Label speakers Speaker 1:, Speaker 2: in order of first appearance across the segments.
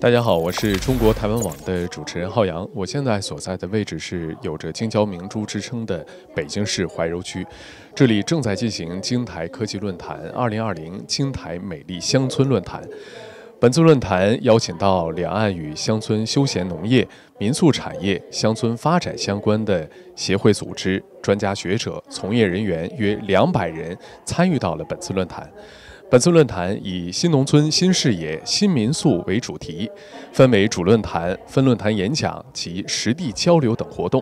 Speaker 1: 大家好，我是中国台湾网的主持人浩洋。我现在所在的位置是有着京郊明珠之称的北京市怀柔区，这里正在进行京台科技论坛2020京台美丽乡村论坛。本次论坛邀请到两岸与乡村休闲农业、民宿产业、乡村发展相关的协会组织、专家学者、从业人员约两百人参与到了本次论坛。本次论坛以“新农村、新视野、新民宿”为主题，分为主论坛、分论坛演讲及实地交流等活动。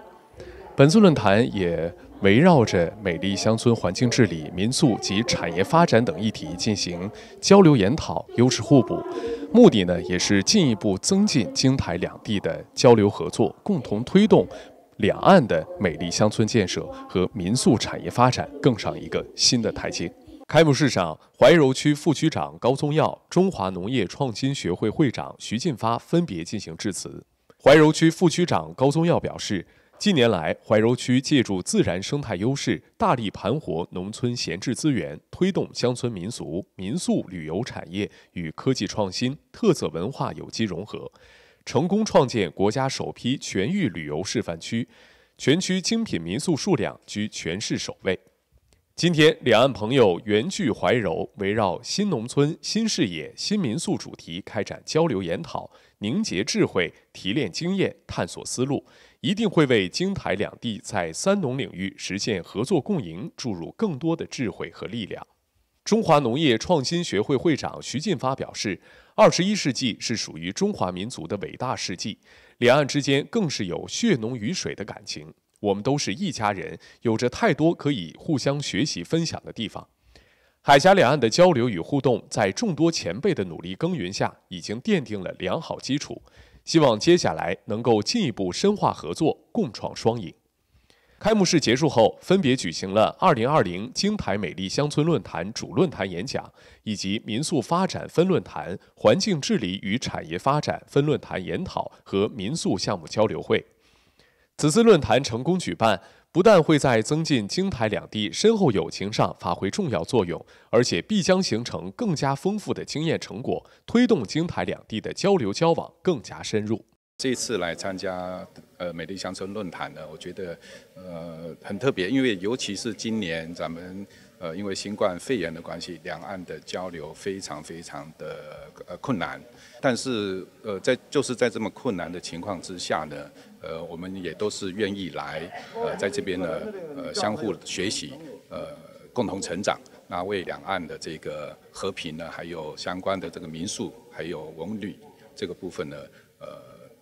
Speaker 1: 本次论坛也围绕着美丽乡村环境治理、民宿及产业发展等议题进行交流研讨、优势互补。目的呢，也是进一步增进京台两地的交流合作，共同推动两岸的美丽乡村建设和民宿产业发展更上一个新的台阶。开幕式上，怀柔区副区长高宗耀、中华农业创新学会会长徐进发分别进行致辞。怀柔区副区长高宗耀表示，近年来，怀柔区借助自然生态优势，大力盘活农村闲置资源，推动乡村民俗民宿旅游产业与科技创新、特色文化有机融合，成功创建国家首批全域旅游示范区，全区精品民宿数量居全市首位。今天，两岸朋友缘聚怀柔，围绕“新农村、新视野、新民宿”主题开展交流研讨，凝结智慧，提炼经验，探索思路，一定会为京台两地在三农领域实现合作共赢注入更多的智慧和力量。中华农业创新学会会长徐进发表示：“二十一世纪是属于中华民族的伟大世纪，两岸之间更是有血浓于水的感情。”我们都是一家人，有着太多可以互相学习、分享的地方。海峡两岸的交流与互动，在众多前辈的努力耕耘下，已经奠定了良好基础。希望接下来能够进一步深化合作，共创双赢。开幕式结束后，分别举行了“二零二零金牌美丽乡村论坛”主论坛演讲，以及民宿发展分论坛、环境治理与产业发展分论坛研讨和民宿项目交流会。此次论坛成功举办，不但会在增进京台两地深厚友情上发挥重要作用，而且必将形成更加丰富的经验成果，推动京台两地的交流交往更加深入。
Speaker 2: 这次来参加呃美丽乡村论坛呢，我觉得呃很特别，因为尤其是今年咱们。呃，因为新冠肺炎的关系，两岸的交流非常非常的呃困难，但是呃，在就是在这么困难的情况之下呢，呃，我们也都是愿意来，呃，在这边呢，呃，相互学习，呃，共同成长，那为两岸的这个和平呢，还有相关的这个民宿，还有文旅这个部分呢，呃，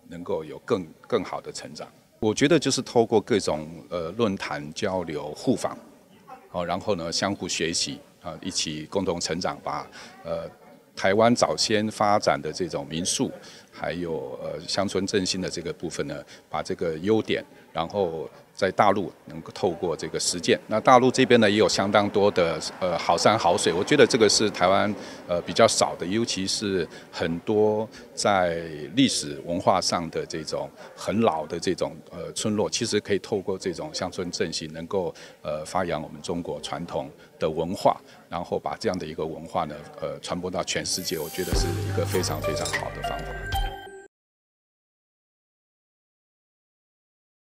Speaker 2: 能够有更更好的成长，我觉得就是透过各种呃论坛交流互访。好，然后呢，相互学习啊，一起共同成长，把呃台湾早先发展的这种民宿。还有呃乡村振兴的这个部分呢，把这个优点，然后在大陆能够透过这个实践。那大陆这边呢也有相当多的呃好山好水，我觉得这个是台湾呃比较少的，尤其是很多在历史文化上的这种很老的这种呃村落，其实可以透过这种乡村振兴，能够呃发扬我们中国传统的文化，然后把这样的一个文化呢呃传播到全世界，我觉得是一个非常非常好的方法。